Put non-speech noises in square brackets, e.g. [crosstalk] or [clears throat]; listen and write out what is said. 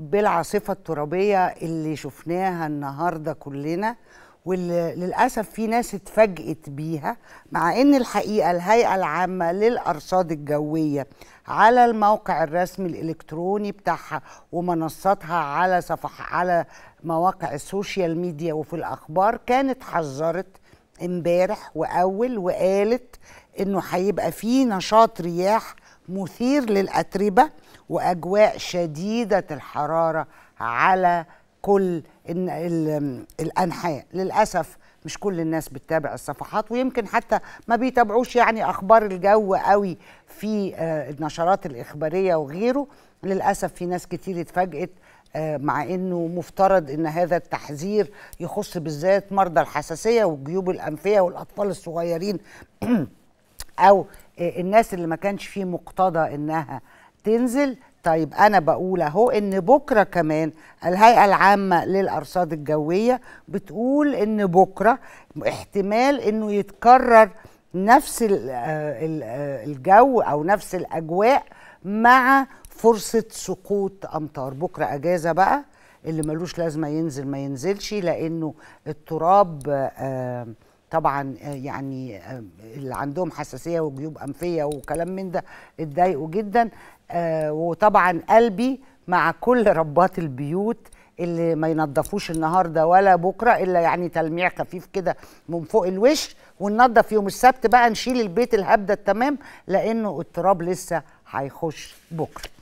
بالعاصفة الترابية اللي شفناها النهاردة كلنا واللي للأسف في ناس اتفاجئت بيها مع أن الحقيقة الهيئة العامة للأرصاد الجوية على الموقع الرسمي الإلكتروني بتاعها ومنصاتها على صفح على مواقع السوشيال ميديا وفي الأخبار كانت حذرت امبارح وأول وقالت إنه هيبقى فيه نشاط رياح مثير للأتربة واجواء شديده الحراره على كل الانحاء للاسف مش كل الناس بتتابع الصفحات ويمكن حتى ما بيتابعوش يعني اخبار الجو قوي في آه، النشرات الاخباريه وغيره للاسف في ناس كتير اتفاجئت آه، مع انه مفترض ان هذا التحذير يخص بالذات مرضى الحساسيه والجيوب الانفيه والاطفال الصغيرين [clears throat] او آه، الناس اللي ما كانش فيه مقتضى انها تنزل طيب انا بقول اهو ان بكره كمان الهيئه العامه للارصاد الجويه بتقول ان بكره احتمال انه يتكرر نفس آه، آه، الجو او نفس الاجواء مع فرصه سقوط امطار بكره اجازه بقى اللي ملوش لازمه ينزل ما ينزلش لانه التراب آه، طبعا يعني اللي عندهم حساسيه وجيوب انفيه وكلام من ده اتضايقوا جدا آه، وطبعا قلبي مع كل ربات البيوت اللي ما ينظفوش النهارده ولا بكره الا يعني تلميع خفيف كده من فوق الوش وننظف يوم السبت بقى نشيل البيت الهبده التمام لانه التراب لسه هيخش بكره